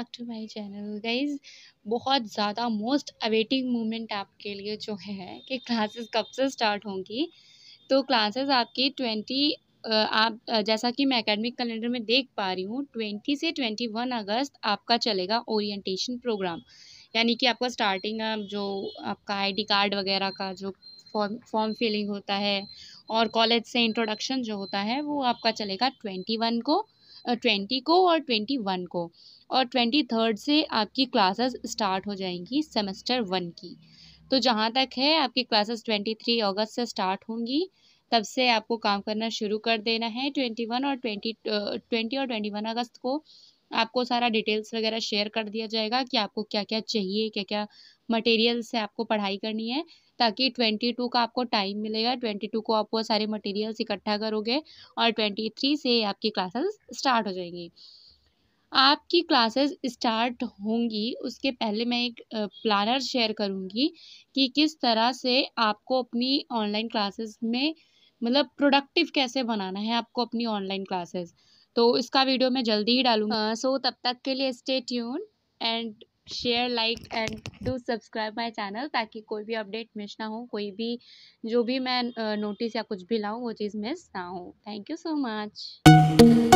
back to my channel guys बहुत ज़्यादा most awaiting moment आपके लिए जो है कि क्लासेस कब से स्टार्ट होंगी तो क्लासेस आपकी ट्वेंटी आप जैसा कि मैं एकेडमिक कैलेंडर में देख पा रही हूँ ट्वेंटी से ट्वेंटी वन अगस्त आपका चलेगा ओरिएंटेशन प्रोग्राम यानी कि आपका स्टार्टिंग जो आपका आई कार्ड वगैरह का जो फॉर्म फॉर्म फिलिंग होता है और कॉलेज से इंट्रोडक्शन जो होता है वो आपका चलेगा ट्वेंटी वन को ट्वेंटी को और ट्वेंटी वन को और ट्वेंटी थर्ड से आपकी क्लासेस स्टार्ट हो जाएंगी सेमेस्टर वन की तो जहाँ तक है आपकी क्लासेस ट्वेंटी थ्री अगस्त से स्टार्ट होंगी तब से आपको काम करना शुरू कर देना है ट्वेंटी वन और ट्वेंटी ट्वेंटी और ट्वेंटी वन अगस्त को आपको सारा डिटेल्स वगैरह शेयर कर दिया जाएगा कि आपको क्या क्या चाहिए क्या क्या मटेरियल से आपको पढ़ाई करनी है ताकि ट्वेंटी टू का आपको टाइम मिलेगा ट्वेंटी टू को आप वो सारे मटेरियल्स इकट्ठा करोगे और ट्वेंटी थ्री से आपकी क्लासेस स्टार्ट हो जाएंगी आपकी क्लासेस स्टार्ट होंगी उसके पहले मैं एक प्लानर शेयर करूँगी कि किस तरह से आपको अपनी ऑनलाइन क्लासेस में मतलब प्रोडक्टिव कैसे बनाना है आपको अपनी ऑनलाइन क्लासेस तो इसका वीडियो मैं जल्दी ही डालूंगा सो uh, so, तब तक के लिए stay tune and share like and do subscribe my channel ताकि कोई भी अपडेट मिस ना हो कोई भी जो भी मैं नोटिस uh, या कुछ भी लाऊँ वो चीज़ मिस ना हो थैंक यू सो मच